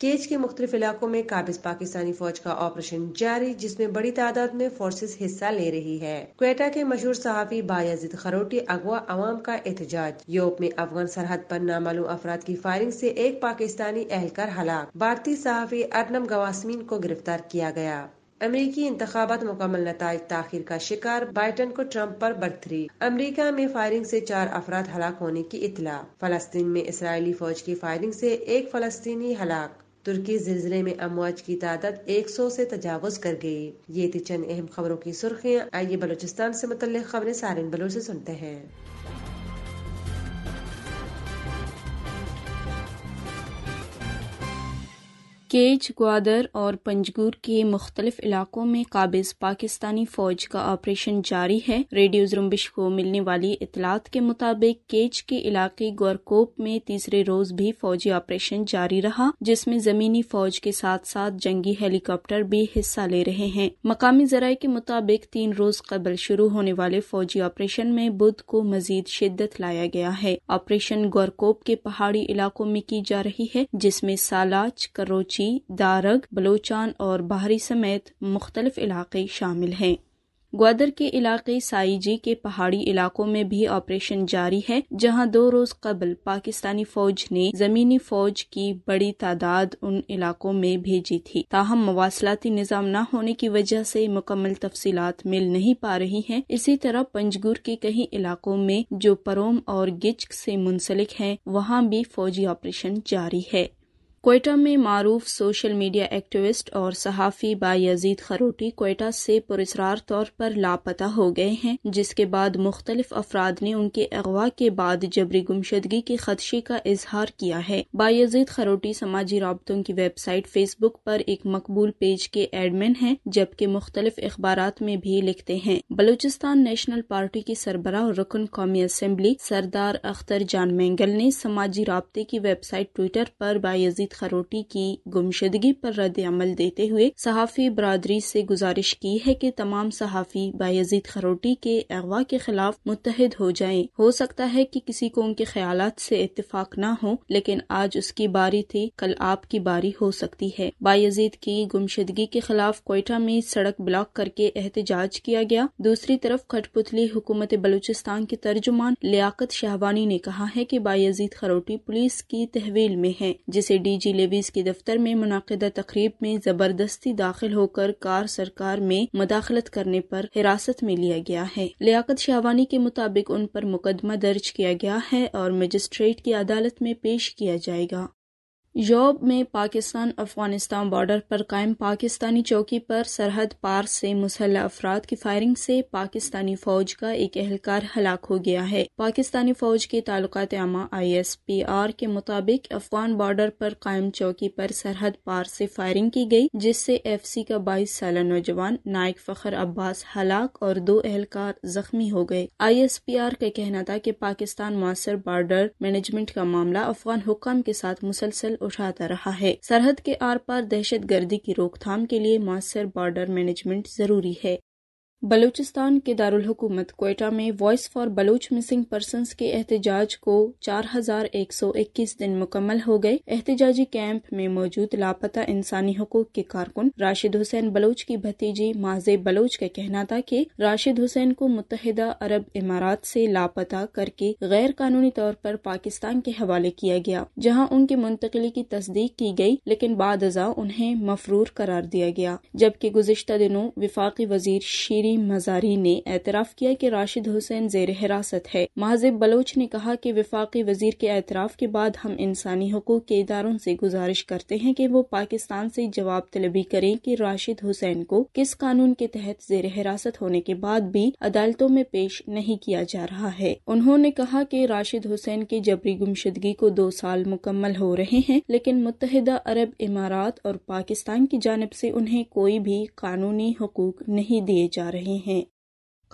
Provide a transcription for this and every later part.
cage के मुख्तलिफ इलाकों में काबिज पाकिस्तानी फौज का ऑपरेशन जारी जिसमें बड़ी तादाद में फोर्सेस हिस्सा ले रही है क्वेटा के मशहूर सहाफी बायाजिद खरोटी अगवा अवाम का एहतजाज यूरोप में अफगान सरहद पर नामालूम अफराद की फायरिंग से एक पाकिस्तानी एहलकार हलाक भारतीय सहाफी अर्नम गवासमीन को गिरफ्तार किया गया अमरीकी इंतबात मुकम्मल नतज ताखिर का शिकार बाइडन को ट्रंप पर बर्थरी अमरीका में फायरिंग से चार अफराद हलाक होने की इतला फलस्तीन में इसराइली फौज की फायरिंग से एक फलस्तीनी हलाक तुर्की जिलजिले में अमवाज की तादाद 100 से तजावज कर गई ये थी चंद अहम खबरों की सुर्खियाँ आइए बलोचिस्तान से मुतल खबरें सारे बलोच से सुनते हैं केज ग्वादर और पंजगूर के मुख्तलिफ इलाकों में काबिज पाकिस्तानी फौज का ऑपरेशन जारी है रेडियो जुम्बिश को मिलने वाली इतलात के मुताबिक केज के इलाके गौरकोप में तीसरे रोज भी फौजी ऑपरेशन जारी रहा जिसमें जमीनी फौज के साथ साथ जंगी हेलीकॉप्टर भी हिस्सा ले रहे हैं मकामी जराये के मुताबिक तीन रोज कबल शुरू होने वाले फौजी ऑपरेशन में बुध को मजीद शिद्दत लाया गया है ऑपरेशन गौरकोप के पहाड़ी इलाकों में की जा रही है जिसमे सालाच करोच बलोची दारग बलोचान और बाहरी समेत मुख्तलिफ इलाके शामिल हैं ग्वादर के इलाके साईजी के पहाड़ी इलाकों में भी ऑपरेशन जारी है जहां दो रोज कबल पाकिस्तानी फौज ने जमीनी फौज की बड़ी तादाद उन इलाकों में भेजी थी ताहम मवासलाती निज़ाम न होने की वजह से मुकम्मल तफसीलात मिल नहीं पा रही है इसी तरह पंजगुर के कई इलाकों में जो परोम और गिचक से मुंसलिक है वहाँ भी फौजी ऑपरेशन जारी है कोयटा में मारूफ सोशल मीडिया एक्टिविस्ट और सहाफ़ी बायजीद खरोटी कोयटा से पुरस्ार तौर पर लापता हो गए हैं जिसके बाद मुख्तलिफ अफराद ने उनके अगवा के बाद जबरी गुमशदगी के खदशे का इजहार किया है बायजीद खरोटी समाजी रबतों की वेबसाइट फेसबुक पर एक मकबूल पेज के एडमिन हैं जबकि मुख्तलिफ अखबार में भी लिखते हैं बलूचिस्तान नेशनल पार्टी की सरबरा रुकन कौमी असम्बली सरदार अख्तर जान मैंगल ने समाजी रबते की वेबसाइट ट्विटर पर बायजीद खरोटी की गुमशदगी पर रद्द अमल देते हुए सहाफ़ी बरदरी से गुजारिश की है कि तमाम सहाफ़ी बायजीद खरोटी के अगवा के खिलाफ मुतहद हो जाए हो सकता है कि किसी को उनके ख्याल से इतफाक न हो लेकिन आज उसकी बारी थी कल आपकी बारी हो सकती है बायजीद की गुमशदगी के खिलाफ कोयटा में सड़क ब्लॉक करके एहतजाज किया गया दूसरी तरफ खटपुतली हुकूमत बलूचिस्तान के तर्जुमान लियाकत शाहवानी ने कहा है की बायजीद खरोटी पुलिस की तहवील में है जिसे डी जी लेविस के दफ्तर में मुनदा तकरीब में जबरदस्ती दाखिल होकर कार सरकार में मदाखलत करने पर हिरासत में लिया गया है लियाकत शाहवानी के मुताबिक उन पर मुकदमा दर्ज किया गया है और मजिस्ट्रेट की अदालत में पेश किया जाएगा योब में पाकिस्तान अफगानिस्तान बॉर्डर पर कायम पाकिस्तानी चौकी पर सरहद पार से मुसल्ह अफराद की फायरिंग से पाकिस्तानी फौज का एक एहलकार हलाक हो गया है पाकिस्तानी फौज के ताल्लुकात आमा आई एस पी आर के मुताबिक अफगान बॉर्डर पर कायम चौकी पर सरहद पार से फायरिंग की गई जिससे एफ सी का बाईस साल नौजवान नायक फखर अब्बास हलाक और दो एहलकार जख्मी हो गए आई एस पी आर का कहना था की पाकिस्तान मासर बॉर्डर मैनेजमेंट का मामला अफगान हुक्म के साथ मुसलसल उठाता रहा है सरहद के आर पार दहशत गर्दी की रोकथाम के लिए मौसर बॉर्डर मैनेजमेंट जरूरी है बलूचिस्तान के हुकूमत कोयटा में Voice for Baloch missing person के एहतजाज को 4121 दिन मुकम्मल हो गए एहतजाजी कैंप में मौजूद लापता इंसानी हकूक के कारकुन राशिद हुसैन बलूच की भतीजी माजे बलूच का कहना था कि राशिद हुसैन को मुतहदा अरब इमारात से लापता करके गैर कानूनी तौर पर पाकिस्तान के हवाले किया गया जहाँ उनकी मुंतकली की तस्दीक की गयी लेकिन बाद उन्हें मफरूर करार दिया गया जबकि गुजशत दिनों विफाक वजीर शीर करीम मजारी ने एतराफ़ किया कि राशिद हुसैन जेर हिरासत है महाजिब बलोच ने कहा कि विफाकी वजीर के एतराफ़ के बाद हम इंसानी हकूक के इदारों से गुजारिश करते हैं कि वो पाकिस्तान से जवाब तलबी करें कि राशिद हुसैन को किस कानून के तहत जेर हिरासत होने के बाद भी अदालतों में पेश नहीं किया जा रहा है उन्होंने कहा कि राशिद हुसैन की जबरी गुमशदगी को दो साल मुकम्मल हो रहे हैं लेकिन मुतहदा अरब इमारात और पाकिस्तान की जानब से उन्हें कोई भी कानूनी हकूक नहीं दिए जा रहे रहे हैं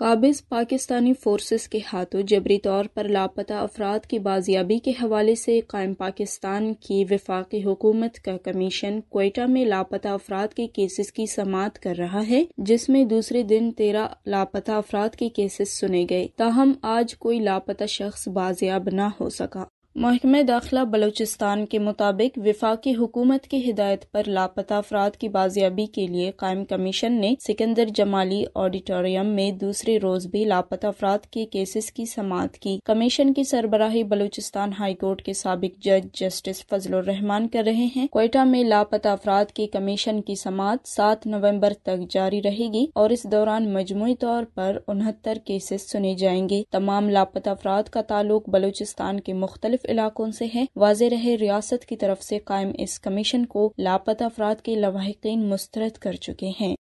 काबिज पाकिस्तानी फोर्सेस के हाथों जबरी तौर पर लापता अफराद की बाजियाबी के हवाले से कायम पाकिस्तान की विफाकी हुकूमत का कमीशन कोयटा में लापता अफराद के केसेस की समात कर रहा है जिसमें दूसरे दिन तेरह लापता अफराद के केसेस सुने गए ताहम आज कोई लापता शख्स बाजियाब न हो सका महकमे दाखिला बलूचिस्तान के मुताबिक विफाकी हुकूमत की हिदायत पर लापता अफराद की बाजियाबी के लिए कायम कमीशन ने सिकंदर जमाली ऑडिटोरियम में दूसरे रोज भी लापता अफराद के केसेस की समात की कमीशन की सरबराही बलूचिस्तान हाईकोर्ट के सबक जज जस्टिस फजलुर रहमान कर रहे हैं कोयटा में लापता अफराद की कमीशन की समात सात नवम्बर तक जारी रहेगी और इस दौरान मजमू तौर पर उनहत्तर केसेस सुने जाएंगे तमाम लापता अफराद का ताल्लुक बलूचिस्तान के मुख्तलिफ मुख्तलिफ इलाकों से हैं वाज रहे रियासत की तरफ से कायम इस कमीशन को लापता अफराद के लवाहकिन मुस्तरद कर चुके हैं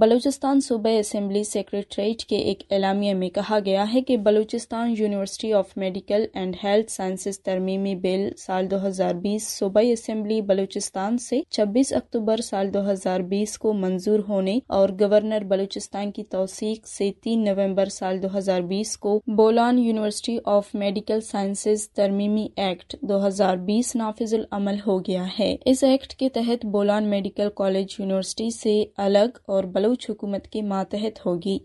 बलूचिस्तान सूबे असम्बली सेक्रेटरीट के एक एलामिया में कहा गया है कि Balochistan University of Medical and Health Sciences तरमीमी बिल साल 2020 सूबाई असम्बली बलूचिस्तान से 26 अक्टूबर साल 2020 को मंजूर होने और गवर्नर बलूचिस्तान की तोसीक से 3 नवंबर साल 2020 को Bolan University of Medical Sciences तरमीमी एक्ट 2020 नाफिजुल अमल हो गया है इस एक्ट के तहत बोलान मेडिकल कॉलेज यूनिवर्सिटी से अलग और बलूच हुकूमत के मातहत होगी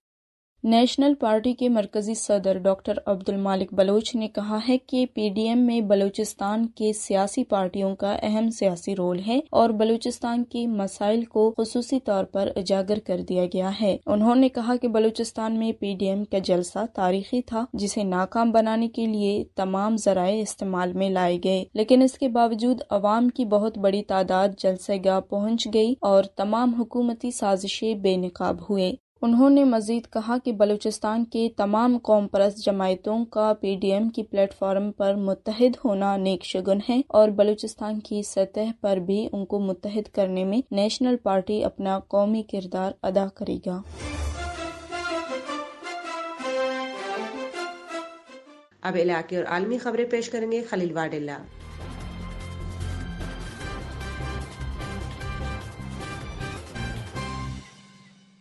नेशनल पार्टी के मरकजी सदर डॉक्टर अब्दुल मालिक बलोच ने कहा है कि पीडीएम में बलूचिस्तान के सियासी पार्टियों का अहम सियासी रोल है और बलूचिस्तान के मसाइल को खसूसी तौर पर उजागर कर दिया गया है उन्होंने कहा कि बलूचिस्तान में पीडीएम का जलसा तारीखी था जिसे नाकाम बनाने के लिए तमाम जराये इस्तेमाल में लाए गए लेकिन इसके बावजूद अवाम की बहुत बड़ी तादाद जलसेगा पहुँच गयी और तमाम हुकूमती साजिशें बेनकाब हुए उन्होंने मजीद कहा कि बलूचिस्तान के तमाम कौम परस्त जमायतों का पी डी एम की प्लेटफार्म पर मुतहद होना नेक शगुन है और बलूचिस्तान की सतह पर भी उनको मुतहद करने में नेशनल पार्टी अपना कौमी किरदार अदा करेगा अब इलाके और आलमी खबरें पेश करेंगे खलील वाडिल्ला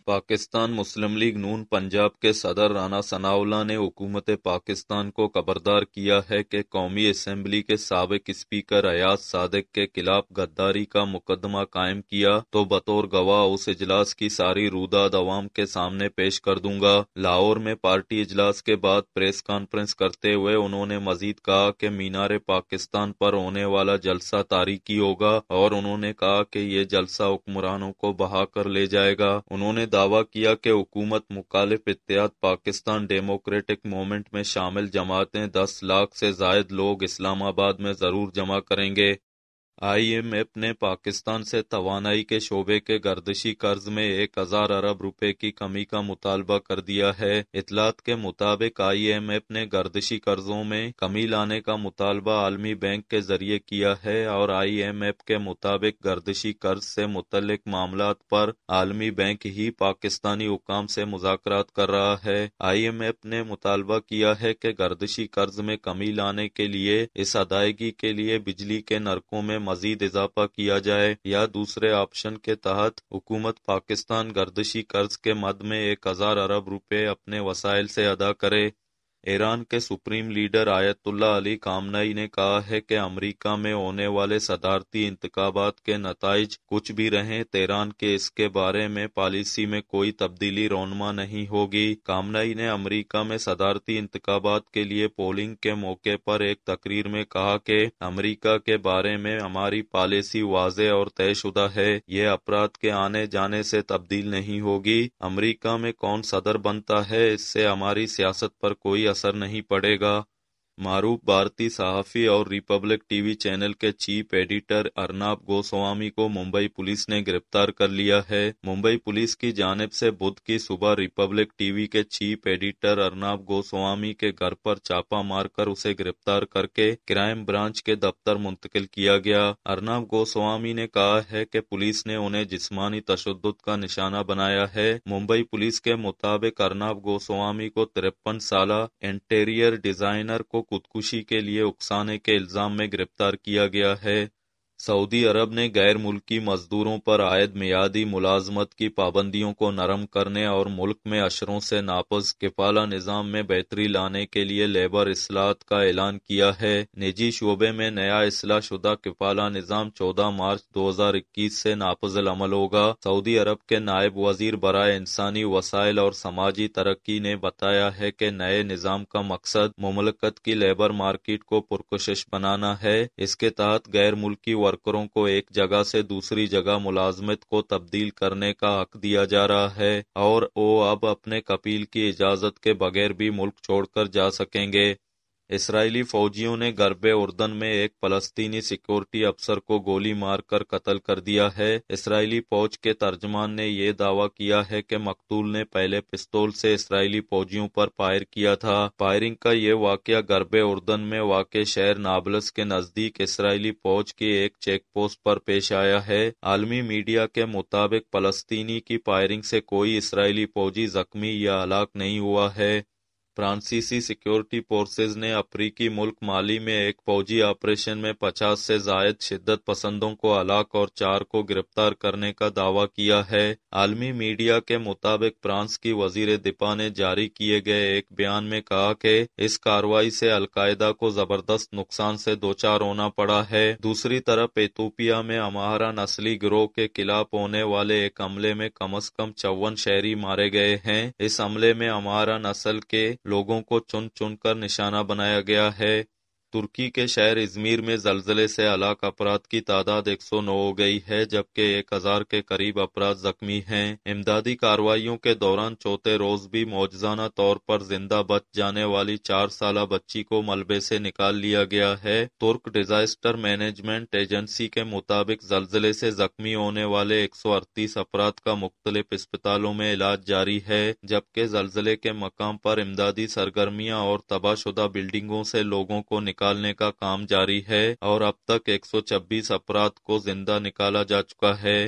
पाकिस्तान मुस्लिम लीग नून पंजाब के सदर राना सनाउल्ला ने हुकूमत पाकिस्तान को खबरदार किया है कि कौमी असम्बली के सबक स्पीकर अयाज सादिक के खिलाफ गद्दारी का मुकदमा कायम किया तो बतौर गवाह उस इजलास की सारी रूदाद अवाम के सामने पेश कर दूंगा लाहौर में पार्टी इजलास के बाद प्रेस कॉन्फ्रेंस करते हुए उन्होंने मजीद कहा की मीनार पाकिस्तान पर होने वाला जलसा तारीखी होगा और उन्होंने कहा की ये जलसा हुक्मरानों को बहा कर ले जाएगा उन्होंने दावा किया कि हुकूमत मुखालिफ इतिहाद पाकिस्तान डेमोक्रेटिक मूवमेंट में शामिल जमातें दस लाख से जायद लोग इस्लामाबाद में जरूर जमा करेंगे आई एम एफ ने पाकिस्तान से तोानाई के शोबे के गर्दशी कर्ज में एक हजार अरब रुपए की कमी का मुतालबा कर दिया है इतलात के मुताबिक आई एम एफ ने गर्दशी कर्जों में कमी लाने का मुतालबा आलमी बैंक के जरिए किया है और आई एम एफ के मुताबिक गर्दशी कर्ज से मुतलक मामला पर आलमी बैंक ही पाकिस्तानी हुकाम से मुजात कर रहा है आई एम एफ ने मुतालबा किया है की गर्दशी कर्ज में कमी लाने के लिए इस अदायगी के लिए बिजली के नरकों में मजीद इजाफा किया जाए या दूसरे ऑप्शन के तहत हुकूमत पाकिस्तान गर्दशी कर्ज के मद में एक हजार अरब रूपए अपने वसाइल से अदा करे ईरान के supreme leader Ayatollah Ali Khamenei ने कहा है कि अमेरिका में होने वाले सदारती इंतबात के नतज कुछ भी रहे तेरान के इसके बारे में पॉलिसी में कोई तब्दीली रोनमा नहीं होगी कामनाई ने अमेरिका में सदारती इंतबात के लिए पोलिंग के मौके पर एक तकरीर में कहा कि अमेरिका के बारे में हमारी पॉलिसी वाज और तयशुदा है ये अपराध के आने जाने से तब्दील नहीं होगी अमरीका में कौन सदर बनता है इससे हमारी सियासत पर कोई असर नहीं पड़ेगा मारूफ भारतीय सहाफ़ी और रिपब्लिक टीवी चैनल के चीफ एडिटर अर्नाब गोस्वामी को मुंबई पुलिस ने गिरफ्तार कर लिया है मुंबई पुलिस की जानब से बुध की सुबह रिपब्लिक टीवी के चीफ एडिटर अर्नाब गोस्वामी के घर पर छापा मारकर उसे गिरफ्तार करके क्राइम ब्रांच के दफ्तर मुंतकिल किया गया अर्नाब गोस्वामी ने कहा है की पुलिस ने उन्हें जिसमानी तशद का निशाना बनाया है मुंबई पुलिस के मुताबिक अर्नाब गोस्वामी को तिरपन साल इंटीरियर डिजाइनर को खुदकुशी के लिए उकसाने के इल्जाम में गिरफ्तार किया गया है सऊदी अरब ने गैर मुल्की मजदूरों पर आयद मियादी मुलाजमत की पाबंदियों को नरम करने और मुल्क में अशरों से नापज किफाला निज़ाम में बेहतरी लाने के लिए लेबर असलाहत का ऐलान किया है निजी शोबे में नया असलाह शुदा किफाला निज़ाम चौदह मार्च दो हजार इक्कीस से नापजल अमल होगा सऊदी अरब के नायब वजीर बरए इंसानी वसाइल और समाजी तरक्की ने बताया है कि नए निज़ाम का मकसद ममलकत की लेबर मार्केट को पुरकशिश बनाना है इसके तहत गैर मुल्की वर्करों को एक जगह से दूसरी जगह मुलाजमत को तब्दील करने का हक दिया जा रहा है और वो अब अपने कपील की इजाजत के बगैर भी मुल्क छोड़कर जा सकेंगे इसराइली फौजियों ने गरबे उर्दन में एक फलस्तीनी सिक्योरिटी अफसर को गोली मारकर कत्ल कर दिया है इसराइली फौज के तर्जमान ने यह दावा किया है कि मकतूल ने पहले पिस्तौल से इसराइली फौजियों पर फायर किया था फायरिंग का ये वाक्य गरबे उर्दन में वाक़ शहर नाबलस के नजदीक इसराइली फौज की एक चेक पोस्ट पर पेश आया है आलमी मीडिया के मुताबिक फलस्तीनी की फायरिंग से कोई इसराइली फौजी जख्मी या हलाक नहीं हुआ है फ्रांसीसी सिक्योरिटी फोर्सेज ने अफ्रीकी मुल्क माली में एक फौजी ऑपरेशन में पचास से जायद शिद्दत पसंदों को हलाक और चार को गिरफ्तार करने का दावा किया है आलमी मीडिया के मुताबिक फ्रांस की वजीर दिपा ने जारी किए गए एक बयान में कहा कि इस कार्रवाई से अलकायदा को जबरदस्त नुकसान से दो चार होना पड़ा है दूसरी तरफ एतोपिया में अमारा नस्ली गिरोह के खिलाफ होने वाले एक हमले में कम अज कम चौवन शहरी मारे गए हैं इस हमले में अमारा नस्ल के लोगों को चुन चुनकर निशाना बनाया गया है तुर्की के शहर इजमीर में जलजले से हलाक अफराद की तादाद एक सौ नौ हो गई है जबकि एक हजार के करीब अफराद जख्मी हैं इमदादी कार्रवाइयों के दौरान चौथे रोज भी मौजाना तौर पर जिंदा बच जाने वाली चार साल बच्ची को मलबे से निकाल लिया गया है तुर्क डिजास्टर मैनेजमेंट एजेंसी के मुताबिक जलजले से जख्मी होने वाले एक सौ अड़तीस अफराद का मुख्तलिफ अस्पतालों में इलाज जारी है जबकि जलजले के मकाम पर इमदादी सरगर्मियां और तबाहशुदा बिल्डिंगों से लोगों को निकाल निकालने का काम जारी है और अब तक 126 अपराध को जिंदा निकाला जा चुका है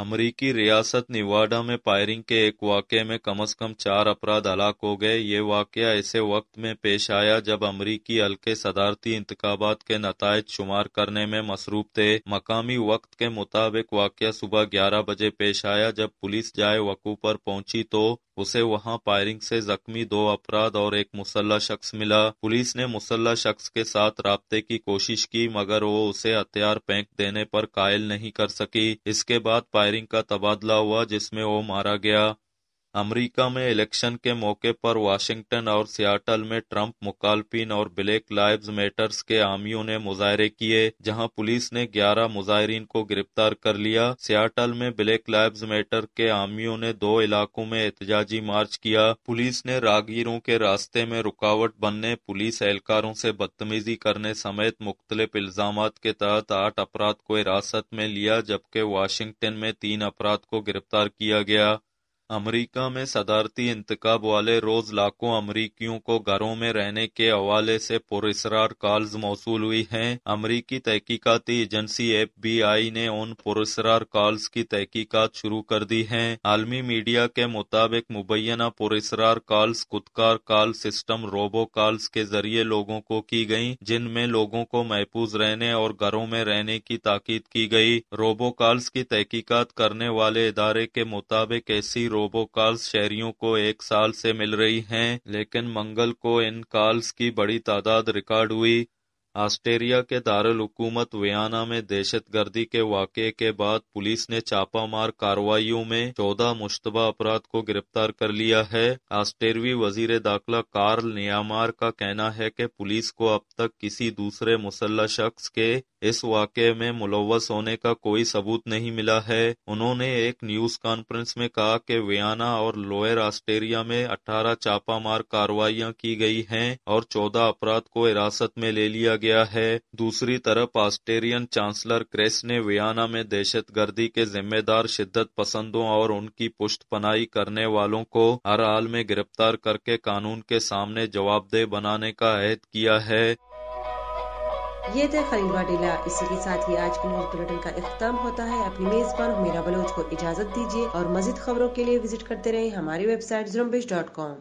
अमरीकी रियासत निवाडा में फायरिंग के एक वाक्य में कम अज कम चार अपराध हलाक हो गए ये वाक्य ऐसे वक्त में पेश आया जब अमरीकी हल्के सदारती इंतबात के नतज शुमार करने में मसरूफ थे मकामी वक्त के मुताबिक वाक्य सुबह ग्यारह बजे पेश आया जब पुलिस जाए वकू पर पहुंची तो उसे वहां फायरिंग से जख्मी दो अपराध और एक मुसल्ला शख्स मिला पुलिस ने मुसल्ला शख्स के साथ रबते की कोशिश की मगर वो उसे हथियार फेंक देने पर कायल नहीं कर सकी इसके बाद फायरिंग का तबादला हुआ जिसमें वो मारा गया अमेरिका में इलेक्शन के मौके पर वॉशिंगटन और सियाटल में ट्रंप मुखालफिन और ब्लैक लाइव्स मैटर्स के आमियों ने मुजाहरे किए जहां पुलिस ने 11 मुजाहरीन को गिरफ्तार कर लिया सियाटल में ब्लैक लाइव्स मैटर के आमियों ने दो इलाकों में एहतजाजी मार्च किया पुलिस ने रागीरों के रास्ते में रुकावट बनने पुलिस एहलकारों से बदतमीजी करने समेत मुख्तलिफ इल्जाम के तहत आठ अपराध को हिरासत में लिया जबकि वाशिंगटन में तीन अपराध को गिरफ्तार किया गया अमरीका में सदारती इंतकाब वाले रोज लाखों अमरीकियों को घरों में रहने के हवाले से पुरस्कार कॉल्स मौसू हुई हैं अमरीकी तहकीकती एजेंसी एफ बी आई ने उन पुरस्कार कॉल्स की तहकीकत शुरू कर दी है आलमी मीडिया के मुताबिक मुबैना पुरस्कार कॉल्स खुदकार कॉल सिस्टम रोबो कॉल्स के जरिए लोगों को की गयी जिनमें लोगों को महफूज रहने और घरों में रहने की ताकीद की गयी रोबो कॉल्स की तहकीकत करने वाले इदारे के मुताबिक ऐसी कॉल्स शहरियों को एक साल से मिल रही हैं, लेकिन मंगल को इन कॉल्स की बड़ी तादाद रिकॉर्ड हुई ऑस्ट्रेलिया के दारकूमत वियाना में दहशतगर्दी के वाक़े के बाद पुलिस ने छापामार कार्रवाइयों में चौदह मुशतबा अपराध को गिरफ्तार कर लिया है ऑस्ट्रेलवी वजीर दाखिला कार्ल नियामार का कहना है कि पुलिस को अब तक किसी दूसरे मुसल्ला शख्स के इस वाक्य में मुलवस होने का कोई सबूत नहीं मिला है उन्होंने एक न्यूज कॉन्फ्रेंस में कहा कि वियाना और लोअर ऑस्ट्रेलिया में 18 चापामार कार्रवाइयां की गई हैं और 14 अपराध को हिरासत में ले लिया गया है दूसरी तरफ ऑस्ट्रेलियन चांसलर क्रेस ने वियाना में दहशत गर्दी के जिम्मेदार शिद्दत पसंदों और उनकी पुष्ट पनाई करने वालों को हर हाल में गिरफ्तार करके कानून के सामने जवाबदेह बनाने का अहद किया है ये थे खरीदवा डेला इसी के साथ ही आज के न्यूज बुलेटिन का अख्ताम होता है अपनी मेजबान मेरा बलोच को इजाजत दीजिए और मजीद खबरों के लिए विजिट करते रहे हमारी वेबसाइट जुम्बिश डॉट कॉम